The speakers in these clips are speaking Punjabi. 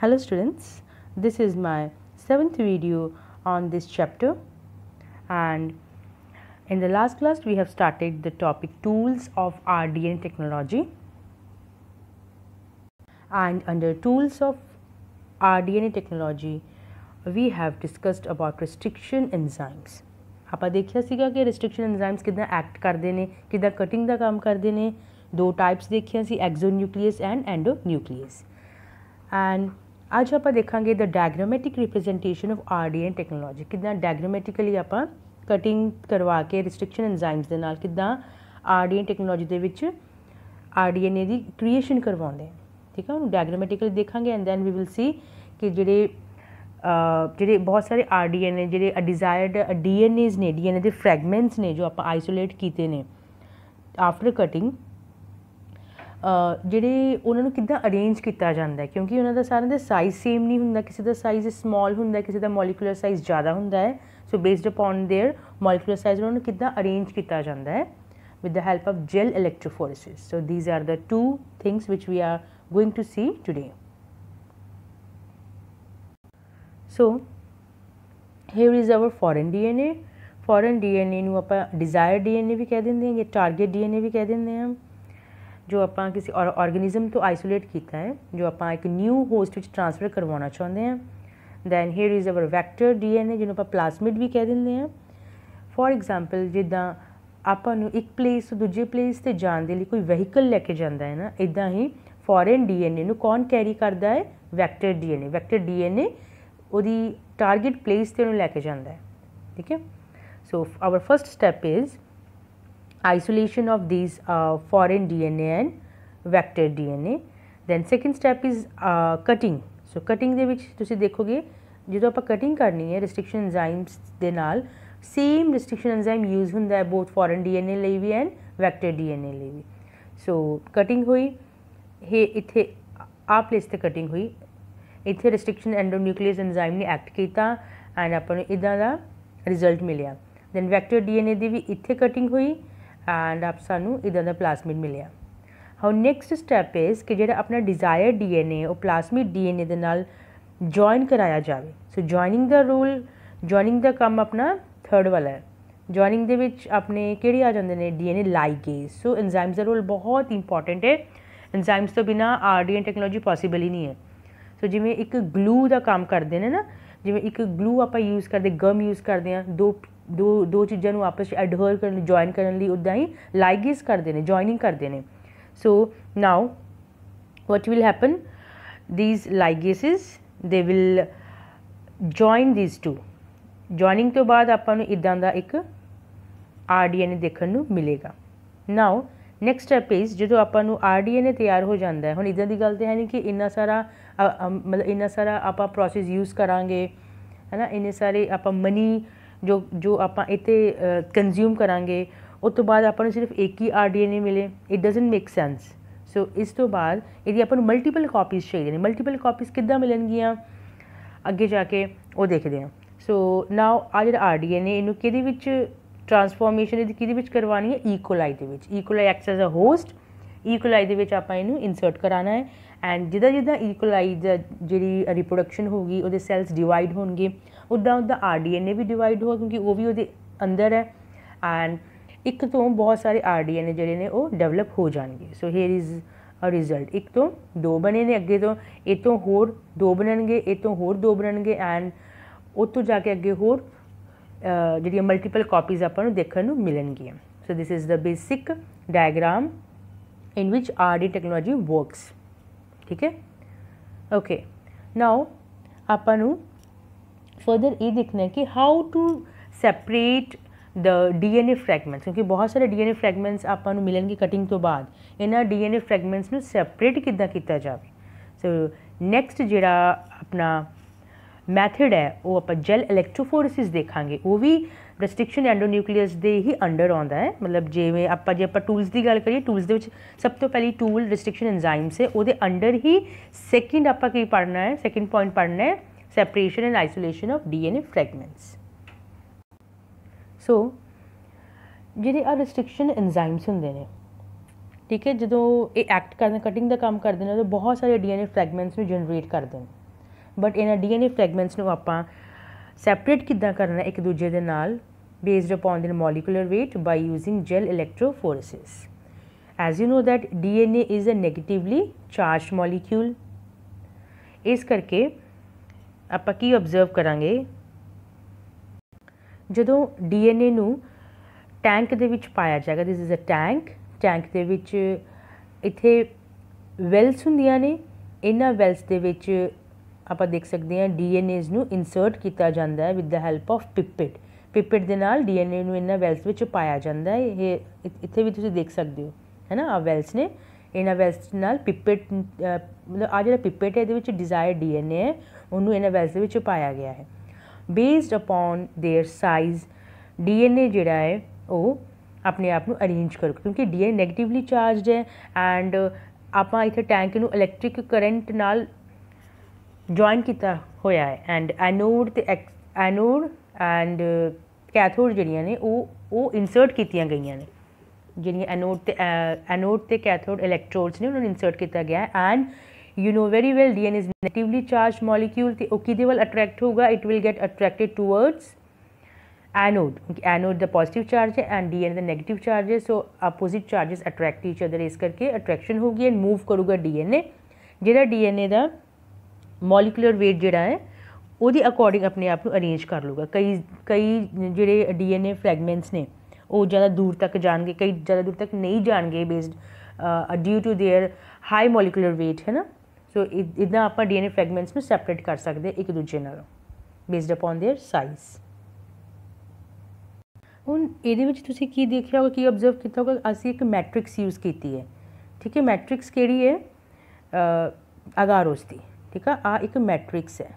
Hello students, this is my seventh video on this chapter and in the last class we have started the topic tools of RDN technology and under tools of RDNA technology we have discussed about restriction enzymes. ਆਪਾਂ dekhiya si ਕਿ ਰੈਸਟ੍ਰਿਕਸ਼ਨ ਐਂਜ਼ਾਈਮਸ ਕਿਦਾਂ ਐਕਟ ਕਰਦੇ ਨੇ ਕਿਦਾਂ ਕਟਿੰਗ ਦਾ ਕੰਮ ਕਰਦੇ ਨੇ ਦੋ ਟਾਈਪਸ ਦੇਖਿਆ ਸੀ exonuclease and endonuclease and ਅੱਜ ਆਪਾਂ ਦੇਖਾਂਗੇ the diagrammatic representation of RDN technology ਕਿਦਾਂ ਡਾਇਗਰਾਮੈਟਿਕਲੀ ਆਪਾਂ ਕਟਿੰਗ ਕਰਵਾ ਕੇ ਰਿਸਟ੍ਰਿਕਸ਼ਨ ਐਂਜ਼ਾਈਮਸ ਦੇ ਨਾਲ ਕਿਦਾਂ ਆਰਡੀਐਨ ਟੈਕਨੋਲੋਜੀ ਦੇ ਵਿੱਚ ਆਰਡੀਐਨਏ ਦੀ ਕ੍ਰੀਏਸ਼ਨ ਕਰਵਾਉਂਦੇ ਆ ਠੀਕ ਹੈ ਉਹਨੂੰ ਡਾਇਗਰਾਮੈਟਿਕਲੀ ਦੇਖਾਂਗੇ and then we will see ਕਿ ਜਿਹੜੇ ਜਿਹੜੇ ਬਹੁਤ ਸਾਰੇ ਆਰਡੀਐਨਏ ਜਿਹੜੇ ਅ ਡਿਜ਼ਾਇਰਡ ਡੀਐਨਏਜ਼ ਨੇ ਡੀਐਨਏ ਦੇ ਫ੍ਰੈਗਮੈਂਟਸ ਨੇ ਜੋ ਆਪਾਂ ਆਈਸੋਲੇਟ ਕੀਤੇ ਨੇ ਆਫਟਰ ਕਟਿੰਗ ਜਿਹੜੇ ਉਹਨਾਂ ਨੂੰ ਕਿੱਦਾਂ ਅਰੇਂਜ ਕੀਤਾ ਜਾਂਦਾ ਕਿਉਂਕਿ ਉਹਨਾਂ ਦਾ ਸਾਰਿਆਂ ਦੇ ਸਾਈਜ਼ ਸੇਮ ਨਹੀਂ ਹੁੰਦਾ ਕਿਸੇ ਦਾ ਸਾਈਜ਼ ਸਮਾਲ ਹੁੰਦਾ ਕਿਸੇ ਦਾ ਮੋਲੀਕੂਲਰ ਸਾਈਜ਼ ਜ਼ਿਆਦਾ ਹੁੰਦਾ ਹੈ so based upon their molecular size ਉਹਨਾਂ ਨੂੰ ਕਿੱਦਾਂ ਅਰੇਂਜ ਕੀਤਾ ਜਾਂਦਾ ਹੈ with the help of gel electrophoresis so these are the two things which we are going to see today so here is our foreign DNA foreign DNA ਨੂੰ ਆਪਾਂ ਡਿਜ਼ਾਇਰ ਡੀਐਨਏ ਵੀ ਕਹਿ ਦਿੰਦੇ ਹਾਂ ਜਾਂ ਟਾਰਗੇਟ ਡੀਐਨਏ ਵੀ ਕਹਿ ਦਿੰਦੇ ਹਾਂ ਜੋ ਆਪਾਂ ਕਿਸੇ ਆਰਗੇਨਿਜ਼ਮ ਤੋਂ ਆਈਸੋਲੇਟ ਕੀਤਾ ਹੈ ਜੋ ਆਪਾਂ ਇੱਕ ਨਿਊ ਹੋਸਟ ਵਿੱਚ ਟ੍ਰਾਂਸਫਰ ਕਰਵਾਉਣਾ ਚਾਹੁੰਦੇ ਹਾਂ then here is our vector DNA ਜਿਹਨੂੰ ਆਪਾਂ ਪਲਾਸਮਿਡ ਵੀ ਕਹਿ ਦਿੰਦੇ ਹਾਂ ਫੋਰ ਐਗਜ਼ਾਮਪਲ ਜਿੱਦਾਂ ਆਪਾਂ ਨੂੰ ਇੱਕ ਪਲੇਸ ਤੋਂ ਦੂਜੇ ਪਲੇਸ ਤੇ ਜਾਣ ਦੇ ਲਈ ਕੋਈ ਵਹੀਕਲ ਲੈ ਕੇ ਜਾਂਦਾ ਹੈ ਨਾ ਇਦਾਂ ਹੀ ਫੋਰਨ ਡੀਐਨਏ ਨੂੰ ਕੌਣ ਕੈਰੀ ਕਰਦਾ ਹੈ ਵੈਕਟਰ ਡੀਐਨਏ ਵੈਕਟਰ ਡੀਐਨਏ ਉਹਦੀ ਟਾਰਗੇਟ ਪਲੇਸ ਤੇ ਉਹਨੂੰ ਲੈ ਕੇ ਜਾਂਦਾ ਹੈ ਠੀਕ ਹੈ so our first step is isolation of these uh, foreign DNA and vector DNA. Then second step is uh, cutting. So cutting ਦੇ ਵਿੱਚ ਤੁਸੀਂ dekhoge, ਜਦੋਂ apa cutting karni hai restriction enzymes de naal, same restriction enzyme use ਹੁੰਦਾ ਹੈ both foreign DNA ਲਈ ਵੀ and vector DNA ਲਈ ਵੀ. So cutting hui, he ਇੱਥੇ ਆ ਪਲੇਸ ਤੇ cutting hui, ਇੱਥੇ restriction endonuclease enzyme ਨੇ act kita and ਆਪਾਂ ਨੂੰ ਇਦਾਂ ਦਾ ਰਿਜ਼ਲਟ ਮਿਲਿਆ ਦੈਨ ਵੈਕਟਰ ਡੀਐਨਏ ਦੀ ਵੀ ਇੱਥੇ ਕਟਿੰਗ ਹੋਈ ਐਂਡ ਆਪ ਸਾਨੂੰ ਇਦਾਂ ਦਾ ਪਲਾਸਮਿਡ ਮਿਲਿਆ ਹਾਉ ਨੈਕਸਟ ਸਟੈਪ ਇਜ਼ ਕਿ ਜਿਹੜਾ ਆਪਣਾ ਡਿਜ਼ਾਇਰ ਡੀਐਨਏ ਉਹ ਪਲਾਸਮਿਡ ਡੀਐਨਏ ਦੇ ਨਾਲ ਜੁਆਇਨ ਕਰਾਇਆ ਜਾਵੇ ਸੋ ਜੁਆਇਨਿੰਗ ਦਾ ਰੂਲ ਜੁਆਇਨਿੰਗ ਦਾ ਕੰਮ ਆਪਣਾ ਥਰਡ ਵਾਲਾ ਹੈ ਜੁਆਇਨਿੰਗ ਦੇ ਵਿੱਚ ਆਪਣੇ ਕਿਹੜੇ ਆ ਜਾਂਦੇ ਨੇ ਡੀਐਨਏ ਲਾਈਗੇਸ ਸੋ ਐਨਜ਼ਾਈਮਸ ਦਾ ਰੋਲ ਬਹੁਤ ਇੰਪੋਰਟੈਂਟ ਹੈ ਐਨਜ਼ਾਈਮਸ ਤੋਂ ਬਿਨਾ ਆਰਡੀਐਨ ਟੈਕਨੋਲੋਜੀ ਪੋਸੀਬਲ ਹੀ ਨਹੀਂ ਹੈ ਸੋ ਜਿਵੇਂ ਇੱਕ ਗਲੂ ਦਾ ਕੰਮ ਕਰਦੇ ਨੇ ਨਾ ਜਿਵੇਂ ਇੱਕ ਗਲੂ ਆਪਾਂ ਯੂਜ਼ ਕਰਦੇ ਗਮ ਯੂਜ਼ ਕਰਦੇ ਆ ਦੋ ਦੋ ਦੋ ਚੀਜ਼ਾਂ ਨੂੰ ਆਪਸ ਵਿੱਚ ਐਡਹਰ ਕਰਨ ਲਈ ਜੁਆਇਨ ਕਰਨ ਲਈ ਉਦਾਂ ਹੀ ਲਾਈਗੇਸ ਕਰਦੇ ਨੇ ਜੁਆਇਨਿੰਗ ਕਰਦੇ ਨੇ so now what will happen these ligases they will join these two joining ਤੋਂ ਬਾਅਦ ਆਪਾਂ ਨੂੰ ਇਦਾਂ ਦਾ ਇੱਕ ਆਰ ਡੀ RDNA ਦੇਖਣ ਨੂੰ ਮਿਲੇਗਾ ਨਾਓ ਨੈਕਸਟ ਸਟੈਪ ਇਜ਼ ਜਦੋਂ ਆਪਾਂ ਨੂੰ ਆਰ ਡੀ RDNA ਤਿਆਰ ਹੋ ਜਾਂਦਾ ਹੈ ਹੁਣ ਇਦਾਂ ਦੀ ਗੱਲ ਤੇ ਹੈ ਨਹੀਂ ਕਿ ਇੰਨਾ ਸਾਰਾ ਮਤਲਬ ਇੰਨਾ ਸਾਰਾ ਆਪਾਂ ਪ੍ਰੋਸੈਸ ਯੂਜ਼ ਕਰਾਂਗੇ ਹੈ ਨਾ ਇੰਨੇ ਸਾਰੇ ਆਪਾਂ ਮਨੀ ਜੋ ਜੋ ਆਪਾਂ ਇੱਥੇ ਕੰਜ਼ੂਮ ਕੰਜ਼ਿਊਮ ਕਰਾਂਗੇ ਉਸ ਤੋਂ ਬਾਅਦ ਆਪਾਂ ਨੂੰ ਸਿਰਫ ਇੱਕ ਹੀ ਆਰਡੀਐਨਏ ਮਿਲੇ it doesn't make sense so ਇਸ ਤੋਂ ਬਾਅਦ ਇਹਦੀ ਆਪਾਂ ਨੂੰ ਮਲਟੀਪਲ ਕਾਪੀਜ਼ ਚਾਹੀਦੇ ਨੇ ਮਲਟੀਪਲ ਕਾਪੀਜ਼ ਕਿੱਦਾਂ ਮਿਲਣਗੀਆਂ ਅੱਗੇ ਜਾ ਕੇ ਉਹ ਦੇਖਦੇ ਹਾਂ ਸੋ ਨਾਓ ਆ ਜਿਹੜਾ ਆਰਡੀਐਨਏ ਇਹਨੂੰ ਕਿਹਦੇ ਵਿੱਚ ਟਰਾਂਸਫਾਰਮੇਸ਼ਨ ਇਹਦੀ ਕਿਹਦੇ ਵਿੱਚ ਕਰਵਾਣੀ ਹੈ ਈਕੋਲਾਈ e ਦੇ ਵਿੱਚ E coli X as a host E coli ਦੇ ਵਿੱਚ ਆਪਾਂ ਇਹਨੂੰ ਇਨਸਰਟ ਕਰਾਣਾ ਹੈ ਐਂਡ ਜਿੱਦਾਂ ਜਿੱਦਾਂ ਈਕੋਲਾਈ e ਜਿਹੜੀ ਰਿਪਰੋਡਕਸ਼ਨ ਹੋਊਗੀ ਉਹਦੇ ਸੈਲਸ ਡਿਵਾਈਡ ਹੋਣਗੇ ਡੀ ਉਹਦਾ ਆਰਡੀਐਨਏ ਵੀ ਡਿਵਾਈਡ ਹੋਇਆ ਕਿਉਂਕਿ ਉਹ ਵੀ ਉਹਦੇ ਅੰਦਰ ਹੈ ਐਂਡ ਇੱਕ ਤੋਂ ਬਹੁਤ ਸਾਰੇ ਆਰਡੀਐਨਏ ਜਿਹੜੇ ਨੇ ਉਹ ਡਿਵੈਲਪ ਹੋ ਜਾਣਗੇ so here is a result ਇੱਕ ਤੋਂ ਦੋ ਬਣੇ ਨੇ ਅੱਗੇ ਤੋਂ ਇਹ ਤੋਂ ਹੋਰ ਦੋ ਬਣਨਗੇ ਇਹ ਤੋਂ ਹੋਰ ਦੋ ਬਣਨਗੇ ਐਂਡ ਉਤੋਂ ਜਾ ਕੇ ਅੱਗੇ ਹੋਰ ਜਿਹੜੀਆਂ ਮਲਟੀਪਲ ਕਾਪੀਜ਼ ਆਪਾਂ ਨੂੰ ਦੇਖਣ ਨੂੰ ਮਿਲਣਗੀਆਂ so this is the basic diagram in R D technology works ਠੀਕ ਹੈ ਓਕੇ ਨਾਓ ਆਪਾਂ ਨੂੰ ਫਰਦਰ ਇਹ देखना है कि how to separate the DNA fragments ਕਿਉਂਕਿ ਬਹੁਤ ਸਾਰੇ ਡੀਐਨਏ ਫ੍ਰੈਗਮੈਂਟਸ ਆਪਾਂ ਨੂੰ ਮਿਲਣਗੇ ਕਟਿੰਗ ਤੋਂ ਬਾਅਦ ਇਹਨਾਂ ਡੀਐਨਏ ਫ੍ਰੈਗਮੈਂਟਸ ਨੂੰ ਸੈਪਰੇਟ ਕਿੱਦਾਂ ਕੀਤਾ ਜਾਵੇ ਸੋ ਨੈਕਸਟ ਜਿਹੜਾ ਆਪਣਾ ਮੈਥਡ ਹੈ ਉਹ ਆਪਾਂ ਜੈਲ ਇਲੈਕਟ੍ਰੋਫੋਰੇਸਿਸ ਦੇਖਾਂਗੇ ਉਹ ਵੀ ਰੈਸਟ੍ਰਿਕਸ਼ਨ ਐਂਡੋਨਿਊਕਲੀਅਸ ਦੇ ਹੀ ਅੰਡਰ ਆਉਂਦਾ ਹੈ ਮਤਲਬ ਜਿਵੇਂ ਆਪਾਂ ਜੇ ਆਪਾਂ ਟੂਲਸ ਦੀ ਗੱਲ ਕਰੀਏ ਟੂਲਸ ਦੇ ਵਿੱਚ ਸਭ ਤੋਂ ਪਹਿਲੀ ਟੂਲ ਰੈਸਟ੍ਰਿਕਸ਼ਨ ਐਂਜ਼ਾਈਮਸ ਹੈ ਉਹਦੇ ਅੰਡਰ ਹੀ ਸੈਕਿੰਡ ਆਪਾਂ ਕੀ ਪੜ੍ਹਨਾ ਹੈ ਸੈਕਿੰਡ ਪੁਆਇੰਟ ਪੜ੍ਹਨਾ ਹੈ separation and isolation of DNA fragments. ਸੋ ਜਿਹੜੇ ਆ ਰੈਸਟ੍ਰਿਕਸ਼ਨ ਐਂਜ਼ਾਈਮਸ ਹੁੰਦੇ ਨੇ ਠੀਕ ਹੈ ਜਦੋਂ ਇਹ ਐਕਟ ਕਰਨ ਕਟਿੰਗ ਦਾ ਕੰਮ ਕਰਦੇ ਨੇ ਤਾਂ ਬਹੁਤ ਸਾਰੇ ਡੀਐਨਏ ਫ੍ਰੈਗਮੈਂਟਸ ਨੂੰ ਜਨਰੇਟ ਕਰਦੇ ਨੇ ਬਟ ਇਹਨਾਂ ਡੀਐਨਏ ਫ੍ਰੈਗਮੈਂਟਸ ਨੂੰ ਆਪਾਂ ਸੈਪਰੇਟ ਕਿੱਦਾਂ ਕਰਨਾ ਇੱਕ ਦੂਜੇ ਦੇ ਨਾਲ based upon their molecular weight by using gel electrophoresis as you know that DNA is a negatively charged molecule ਇਸ ਕਰਕੇ ਆਪਾਂ ਕੀ ਆਬਜ਼ਰਵ ਕਰਾਂਗੇ ਜਦੋਂ ਡੀਐਨਏ ਨੂੰ ਟੈਂਕ ਦੇ ਵਿੱਚ ਪਾਇਆ ਜਾਏਗਾ this is a tank tank ਦੇ ਵਿੱਚ ਇੱਥੇ ਵੈਲਸ ਹੁੰਦੀਆਂ ਨੇ ਇਹਨਾਂ ਵੈਲਸ ਦੇ ਵਿੱਚ ਆਪਾਂ ਦੇਖ ਸਕਦੇ ਹਾਂ ਡੀਐਨਏਜ਼ ਨੂੰ ਇਨਸਰਟ ਕੀਤਾ ਜਾਂਦਾ ਹੈ with the help of pipette pipette ਦੇ ਨਾਲ ਡੀਐਨਏ ਨੂੰ ਇਹਨਾਂ ਵੈਲਸ ਵਿੱਚ ਪਾਇਆ ਜਾਂਦਾ ਹੈ ਇਹ ਇੱਥੇ ਵੀ ਤੁਸੀਂ ਦੇਖ ਸਕਦੇ ਹੋ ਹੈਨਾ ਆ ਵੈਲਸ ਨੇ ਇਹਨਾਂ ਵੈਲਸ ਨਾਲ ਪਿਪਟ ਮਤਲਬ ਆ ਜਿਹੜਾ ਪਿਪਟ ਹੈ ਇਹਦੇ ਵਿੱਚ ਡਿਜ਼ਾਇਰ ਡੀਐਨਏ ਹੈ ਉਹਨੂੰ ਇਹਨਾਂ ਵੈਲਸ ਦੇ ਵਿੱਚ ਪਾਇਆ ਗਿਆ ਹੈ based upon their size DNA ਜਿਹੜਾ ਹੈ ਉਹ ਆਪਣੇ ਆਪ ਨੂੰ ਅਰੇਂਜ ਕਰੂ ਕਿਉਂਕਿ ਡੀਐਨਏ 네ਗੇਟਿਵਲੀ ਚਾਰਜਡ ਹੈ ਐਂਡ ਆਪਾਂ ਇੱਥੇ ਟੈਂਕ ਨੂੰ ਇਲੈਕਟ੍ਰਿਕ ਕਰੰਟ ਨਾਲ ਜੁਆਇਨ ਕੀਤਾ ਹੋਇਆ ਹੈ ਐਂਡ ਐਨੋਡ ਤੇ ਐਨੋਡ ਐਂਡ ਕੈਥੋਡ ਜਿਹੜੀਆਂ ਨੇ ਉਹ ਉਹ ਇਨਸਰਟ ਕੀਤੀਆਂ ਗਈਆਂ ਨੇ ਜਿਹੜੀਆਂ ਐਨੋਡ ਤੇ ਐਨੋਡ ਤੇ ਕੈਥੋਡ ਇਲੈਕਟ੍ਰੋਡਸ ਨੇ ਉਹਨਾਂ ਨੂੰ ਇਨਸਰਟ ਕੀਤਾ ਗਿਆ and you know very well dna is negatively charged molecule ਤੇ ਉਹ ਕਿਹਦੇ ਵੱਲ ਅਟਰੈਕਟ ਹੋਊਗਾ it will get attracted towards anode anode the positive charge ਹੈ and dna the negative charge ਹੈ so opposite charges attract each other ਇਸ ਕਰਕੇ attraction ਹੋਗੀ and move ਕਰੂਗਾ dna ਜਿਹੜਾ dna ਦਾ molecular weight ਜਿਹੜਾ ਹੈ ਉਹਦੇ ਅਕੋਰਡਿੰਗ ਆਪਣੇ ਆਪ ਨੂੰ ਅਰੇਂਜ ਕਰ ਲੂਗਾ ਕਈ ਕਈ ਜਿਹੜੇ ਡੀਐਨਏ ਫ੍ਰੈਗਮੈਂਟਸ ਨੇ ਉਹ ਜ਼ਿਆਦਾ ਦੂਰ ਤੱਕ ਜਾਣਗੇ ਕਈ ਜ਼ਿਆਦਾ ਦੂਰ ਤੱਕ ਨਹੀਂ ਜਾਣਗੇ based due to their high molecular weight ਹੈ ਨਾ ਸੋ ਇਦਾਂ ਆਪਾਂ ਡੀਐਨਏ ਫ੍ਰੈਗਮੈਂਟਸ ਨੂੰ ਸੈਪਰੇਟ ਕਰ ਸਕਦੇ ਇੱਕ ਦੂਜੇ ਨਾਲ ਬੇਸਡ ਅਪਨ देयर ਸਾਈਜ਼ ਹੁਣ ਇਹਦੇ ਵਿੱਚ ਤੁਸੀਂ ਕੀ ਦੇਖਿਆ ਹੋਗਾ ਕੀ ਆਬਜ਼ਰਵ ਕੀਤਾ ਹੋਗਾ ਅਸੀਂ ਇੱਕ ਮੈਟ੍ਰਿਕਸ ਯੂਜ਼ ਕੀਤੀ ਹੈ ਠੀਕ ਹੈ ਮੈਟ੍ਰਿਕਸ ਕਿਹੜੀ ਹੈ ਅ ਅਗਾਰੋਸ ਦੀ ਠੀਕ ਆ ਆ ਇੱਕ ਮੈਟ੍ਰਿਕਸ ਹੈ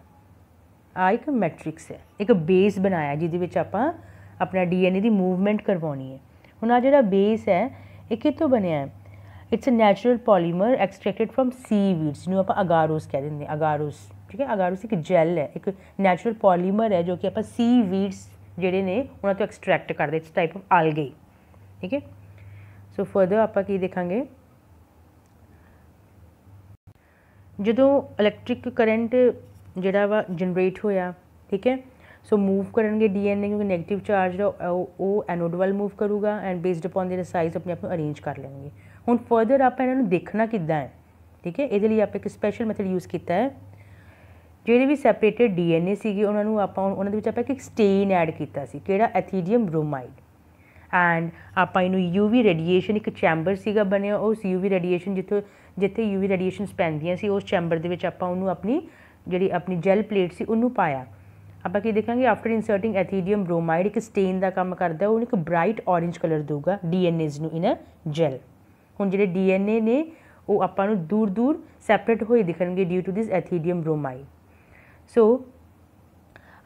ਆ ਇੱਕ ਮੈਟ੍ਰਿਕਸ ਹੈ ਇੱਕ ਬੇਸ ਬਣਾਇਆ ਜਿਹਦੇ ਵਿੱਚ ਆਪਾਂ ਆਪਣਾ ਡੀਐਨਏ ਦੀ ਮੂਵਮੈਂਟ ਕਰਵਾਉਣੀ ਹੈ ਹੁਣ ਆ ਜਿਹੜਾ ਬੇਸ ਹੈ ਇਹ ਕਿੱਥੋਂ ਬਣਿਆ ਹੈ it's a natural polymer extracted from seaweeds ਨੂੰ ਆਪਾਂ ਅਗਾਰੋਸ ਕਹਿ ਦਿੰਦੇ ਹਾਂ ਅਗਾਰੋਸ ਠੀਕ ਹੈ ਅਗਾਰੋਸ ਇੱਕ ਜੈਲ ਹੈ ਇੱਕ ਨੈਚੁਰਲ ਪੋਲੀਮਰ ਹੈ ਜੋ ਕਿ ਆਪਾਂ ਸੀ ਵੀਡਸ ਜਿਹੜੇ ਨੇ ਉਹਨਾਂ ਤੋਂ ਐਕਸਟ੍ਰੈਕਟ ਕਰਦੇ ਇਟਸ ਟਾਈਪ ਆਫ ਆਲਗੇ ਠੀਕ ਹੈ ਸੋ ਫਰਦਰ ਆਪਾਂ ਕੀ ਦੇਖਾਂਗੇ ਜਦੋਂ ਇਲੈਕਟ੍ਰਿਕ ਕਰੰਟ ਜਿਹੜਾ ਵਾ ਜਨਰੇਟ ਹੋਇਆ ਠੀਕ ਹੈ ਸੋ ਮੂਵ ਕਰਨਗੇ ਡੀਐਨਏ ਕਿਉਂਕਿ 네ਗੇਟਿਵ ਚਾਰਜ ਉਹ ਐਨੋਡ ਵੱਲ ਮੂਵ ਕਰੂਗਾ and based upon their size ਆਪਣੇ ਆਪ ਨੂੰ ਅਰੇਂਜ ਕਰ ਲੈਣਗੇ ਹੁਣ ਫਰਦਰ ਆਪਾਂ ਇਹਨਾਂ ਨੂੰ ਦੇਖਣਾ ਕਿੱਦਾਂ ਹੈ ਠੀਕ ਹੈ ਇਹਦੇ ਲਈ ਆਪਾਂ ਇੱਕ ਸਪੈਸ਼ਲ ਮੈਥਡ ਯੂਜ਼ ਕੀਤਾ ਹੈ ਜਿਹੜੇ ਵੀ ਸੈਪਰੇਟਡ ਡੀਐਨਏ ਸੀਗੇ ਉਹਨਾਂ ਨੂੰ ਆਪਾਂ ਉਹਨਾਂ ਦੇ ਵਿੱਚ ਆਪਾਂ ਇੱਕ ਸਟੇਨ ਐਡ ਕੀਤਾ ਸੀ ਕਿਹੜਾ ਐਥੀਡੀਅਮ ਬ੍ਰੋਮਾਈਡ ਐਂਡ ਆਪਾਂ ਇਹਨੂੰ ਯੂਵੀ ਰੇਡੀਏਸ਼ਨ ਇੱਕ ਚੈਂਬਰ ਸੀਗਾ ਬਣਿਆ ਉਸ ਯੂਵੀ ਰੇਡੀਏਸ਼ਨ ਜਿੱਥੇ ਜਿੱਥੇ ਯੂਵੀ ਰੇਡੀਏਸ਼ਨ ਪੈਂਦੀਆਂ ਸੀ ਉਸ ਚੈਂਬਰ ਦੇ ਵਿੱਚ ਆਪਾਂ ਉਹਨੂੰ ਆਪਣੀ ਜਿਹੜੀ ਆਪਣੀ ਜੈਲ ਪਲੇਟ ਸੀ ਉਹਨੂੰ ਪਾਇਆ ਆਪਾਂ ਕੀ ਦੇਖਾਂਗੇ ਆਫਟਰ ਇਨਸਰਟਿੰਗ ਐਥੀਡੀਅਮ ਬ੍ਰੋਮਾਈਡ ਇੱਕ ਸਟੇਨ ਦਾ ਕੰਮ ਕਰਦਾ ਉਹ ਇੱਕ ਬ੍ਰਾਈਟ ਔਰੇਂਜ ਕਲਰ ਦੇਊਗਾ ਡੀਐਨਏਜ਼ ਨੂੰ ਇਨ ਅ ਜੈਲ ਹੁਣ ਜਿਹੜੇ ਡੀਐਨਏ ਨੇ ਉਹ ਆਪਾਂ ਨੂੰ ਦੂਰ ਦੂਰ ਸੈਪਰੇਟ ਹੋਏ ਦਿਖਣਗੇ ਡਿਊ ਟੂ ਦਿਸ ਐਥੀਡੀਅਮ ਬ੍ਰੋਮਾਈਡ ਸੋ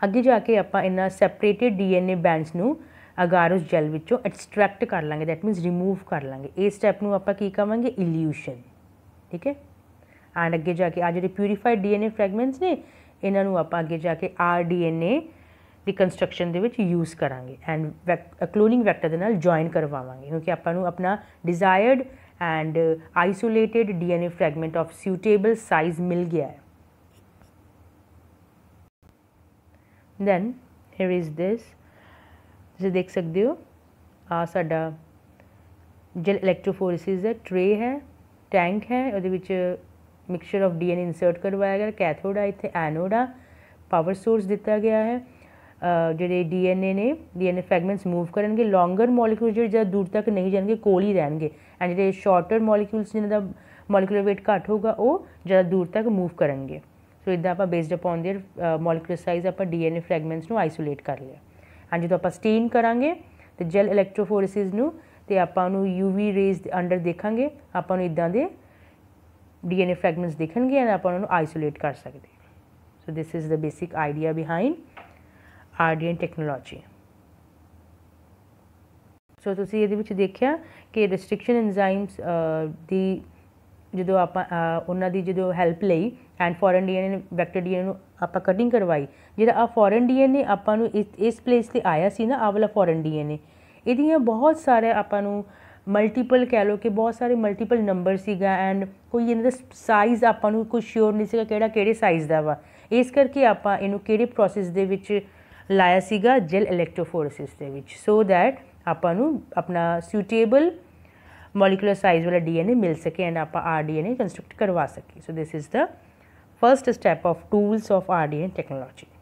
ਅੱਗੇ ਜਾ ਕੇ ਆਪਾਂ ਇਹਨਾਂ ਸੈਪਰੇਟਡ ਡੀਐਨਏ ਬੈਂਡਸ ਨੂੰ ਅਗਾਰੋਸ ਜੈਲ ਵਿੱਚੋਂ ਐਕਸਟ੍ਰੈਕਟ ਕਰ ਲਾਂਗੇ ਦੈਟ ਮੀਨਸ ਰਿਮੂਵ ਕਰ ਲਾਂਗੇ ਇਹ ਸਟੈਪ ਨੂੰ ਆਪਾਂ ਕੀ ਕਵਾਂਗੇ ਇਲਿਊਸ਼ਨ ਠੀਕ ਹੈ ਐਂਡ ਅੱਗੇ ਜਾ ਕੇ ਆ ਜਿਹੜੇ ਪਿਊਰੀਫਾਈਡ ਡੀਐਨਏ ਫ੍ਰੈਗਮੈਂਟਸ ਨੇ ਇਹਨਾਂ ਨੂੰ ਆਪਾਂ ਅੱਗੇ ਜਾ ਕੇ ਆਰ ਦੀ ਕੰਸਟਰਕਸ਼ਨ ਦੇ ਵਿੱਚ ਯੂਜ਼ ਕਰਾਂਗੇ ਐਂਡ ਕਲੋਨਿੰਗ ਵੈਕਟਰ ਦੇ ਨਾਲ ਜੁਆਇਨ ਕਰਵਾਵਾਂਗੇ ਕਿਉਂਕਿ ਆਪਾਂ ਨੂੰ ਆਪਣਾ desired and isolated DNA fragment of suitable size मिल गया है ਦੈਨ ਹੇਅਰ ਇਜ਼ ਦਿਸ ਤੁਸੀਂ ਦੇਖ ਸਕਦੇ ਹੋ ਆ ਸਾਡਾ ਜਲ ਇਲੈਕਟ੍ਰੋਫੋਰਸਿਸ ਦਾ ਟ੍ਰੇ ਹੈ ਟੈਂਕ ਹੈ ਉਹਦੇ ਵਿੱਚ ਮਿਕਸਚਰ ਆਫ ਡੀਐਨਏ ਇਨਸਰਟ ਕਰਵਾਇਆ ਗਿਆ ਕੈਥੋਡ ਆ ਇੱਥੇ ਐਨੋਡ ਆ ਪਾਵਰ ਸੋਰਸ ਦਿੱਤਾ ਗਿਆ ਹੈ ਜਿਹੜੇ ਡੀਐਨਏ ਨੇ ਡੀਐਨਏ ਫ੍ਰੈਗਮੈਂਟਸ ਮੂਵ ਕਰਨਗੇ ਲੌਂਗਰ ਮੋਲੀਕਿਊਲ ਜਿਹੜੇ ਜ਼ਿਆਦਾ ਦੂਰ ਤੱਕ ਨਹੀਂ ਜਾਣਗੇ ਕੋਲ ਹੀ ਰਹਿਣਗੇ ਐਂਡ ਜਿਹੜੇ ਸ਼ਾਰਟਰ ਮੋਲੀਕਿਊਲਸ ਜਿਨ੍ਹਾਂ ਦਾ ਮੋਲੀਕੂਲਰ weight ਘੱਟ ਹੋਊਗਾ ਉਹ ਜ਼ਿਆਦਾ ਦੂਰ ਤੱਕ ਮੂਵ ਕਰਨਗੇ ਸੋ ਇਦਾਂ ਆਪਾਂ based upon their molecular size ਆਪਾਂ ਡੀਐਨਏ ਫ੍ਰੈਗਮੈਂਟਸ ਨੂੰ ਆਈਸੋਲੇਟ ਕਰ ਲਿਆ ਐਂਡ ਜਦੋਂ ਆਪਾਂ ਸਟੇਨ ਕਰਾਂਗੇ ਤੇ ਜੈਲ ਇਲੈਕਟ੍ਰੋਫੋਰੇਸਿਸ ਨੂੰ ਤੇ ਆਪਾਂ ਨੂੰ ਯੂਵੀ ਰੇਜ਼ ਅੰਡਰ ਦੇਖਾਂਗੇ ਆਪਾਂ ਨੂੰ ਇਦਾਂ ਦੇ ਡੀਐਨਏ ਫ੍ਰੈਗਮੈਂਟਸ ਦਿਖਣਗੇ ਐਂਡ ਆਪਾਂ ਉਹਨਾਂ ਨੂੰ ਆਈਸੋਲੇਟ ਕਰ ਸਕਦੇ so this is the basic idea behind RDN technology so ਤੁਸੀਂ ਇਹਦੇ ਵਿੱਚ ਦੇਖਿਆ ਕਿ ਰੈਸਟ੍ਰਿਕਸ਼ਨ ਐਂਜ਼ਾਈਮਸ ਦੀ ਜਦੋਂ ਆਪਾਂ ਉਹਨਾਂ ਦੀ ਜਦੋਂ ਹੈਲਪ ਲਈ and foreign DNA vector DNA ਨੂੰ ਆਪਾਂ ਕਟਿੰਗ ਕਰਵਾਈ ਜਿਹੜਾ ਆ ਫੋਰਨ ਡੀਐਨਏ ਆਪਾਂ ਨੂੰ ਇਸ ਪਲੇਸ ਤੇ ਆਇਆ ਸੀ ਨਾ ਆ ਵਾਲਾ ਫੋਰਨ ਡੀਐਨਏ ਇਹਦੀਆਂ ਬਹੁਤ ਸਾਰੇ ਆਪਾਂ ਨੂੰ ਮਲਟੀਪਲ ਕਹਿ ਲੋ ਕਿ ਬਹੁਤ ਸਾਰੇ ਮਲਟੀਪਲ ਨੰਬਰ ਸੀਗਾ ਐਂਡ ਕੋਈ ਇਹਨਾਂ ਦਾ ਸਾਈਜ਼ ਆਪਾਂ ਨੂੰ ਕੋਈ ਸ਼ੋਰ ਨਹੀਂ ਸੀਗਾ ਕਿਹੜਾ ਕਿਹੜੇ ਸਾਈਜ਼ ਦਾ ਵਾ ਇਸ ਕਰਕੇ ਆਪਾਂ ਇਹਨੂੰ ਕਿਹੜੇ ਪ੍ਰੋਸੈਸ ਦੇ ਵਿੱਚ ਲਾਇਆ ਸੀਗਾ ਜੈਲ ਇਲੈਕਟ੍ਰੋਫੋਰੇਸਿਸ ਦੇ ਵਿੱਚ ਸੋ ਥੈਟ ਆਪਾਂ ਨੂੰ ਆਪਣਾ ਸੂਟੇਬਲ ਮੋਲੀਕੂਲਰ ਸਾਈਜ਼ ਵਾਲਾ ਡੀਐਨਏ ਮਿਲ ਸਕੇ ਐਂਡ ਆਪਾਂ ਆਰਡੀਐਨਏ ਕੰਸਟਰਕਟ ਕਰਵਾ ਸਕੇ so this is the first step of tools of rDNA technology